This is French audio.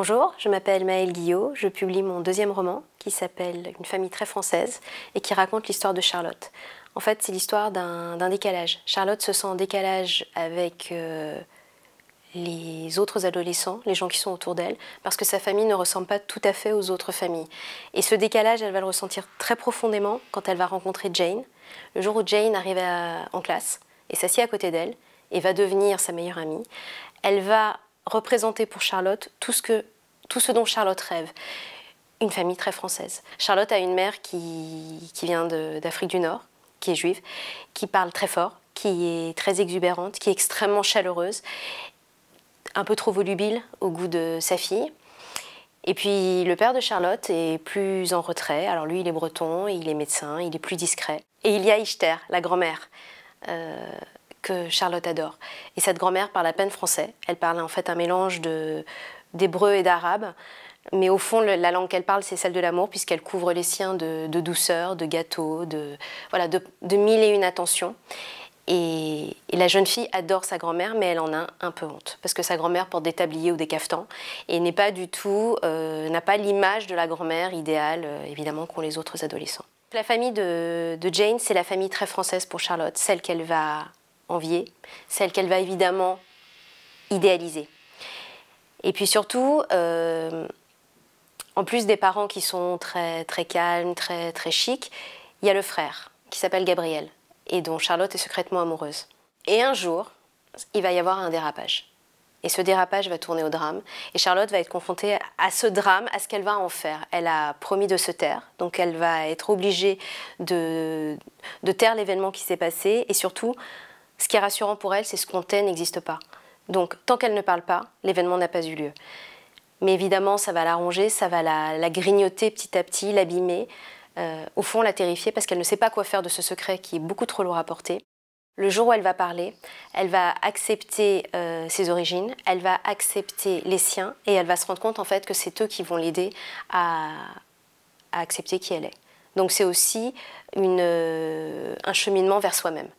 Bonjour, je m'appelle Maëlle Guillot, je publie mon deuxième roman qui s'appelle Une famille très française et qui raconte l'histoire de Charlotte. En fait, c'est l'histoire d'un décalage. Charlotte se sent en décalage avec euh, les autres adolescents, les gens qui sont autour d'elle, parce que sa famille ne ressemble pas tout à fait aux autres familles. Et ce décalage, elle va le ressentir très profondément quand elle va rencontrer Jane, le jour où Jane arrive en classe et s'assied à côté d'elle et va devenir sa meilleure amie. Elle va représenter pour Charlotte tout ce que tout ce dont Charlotte rêve. Une famille très française. Charlotte a une mère qui, vient d'Afrique du Nord, qui est juive, qui parle très fort, qui est très exubérante, qui est extrêmement chaleureuse, un peu trop volubile au goût de sa fille. Et puis le père de Charlotte est plus en retrait. Alors lui, il est breton, il est médecin, il est plus discret. Et il y a Ichter, la grand-mère, euh, que Charlotte adore. Et cette grand-mère parle à peine français. Elle parle en fait un mélange de, d'hébreu et d'arabe. Mais au fond, la langue qu'elle parle, c'est celle de l'amour, puisqu'elle couvre les siens de, douceur, de gâteau, de, voilà, de, mille et une attentions. Et, la jeune fille adore sa grand-mère, mais elle en a un peu honte, parce que sa grand-mère porte des tabliers ou des cafetans, et n'est pas du tout, euh, n'a pas l'image de la grand-mère idéale, euh, évidemment, qu'ont les autres adolescents. La famille de Jane, c'est la famille très française pour Charlotte, celle qu'elle va envier, celle qu'elle va évidemment idéaliser. Et puis surtout, euh, en plus des parents qui sont très, calmes, très, très chics, il y a le frère qui s'appelle Gabriel et dont Charlotte est secrètement amoureuse. Et un jour, il va y avoir un dérapage. Et ce dérapage va tourner au drame. Et Charlotte va être confrontée à ce drame, à ce qu'elle va en faire. Elle a promis de se taire, donc elle va être obligée de, taire l'événement qui s'est passé. Et surtout, ce qui est rassurant pour elle, c'est ce qu'on tait n'existe pas. Donc, tant qu'elle ne parle pas, l'événement n'a pas eu lieu. Mais évidemment, ça va ronger, ça va la, grignoter petit à petit, l'abîmer, euh, au fond la terrifier parce qu'elle ne sait pas quoi faire de ce secret qui est beaucoup trop lourd à porter. Le jour où elle va parler, elle va accepter euh, ses origines, elle va accepter les siens et elle va se rendre compte en fait que c'est eux qui vont l'aider à, accepter qui elle est. Donc c'est aussi euh, un cheminement vers soi-même.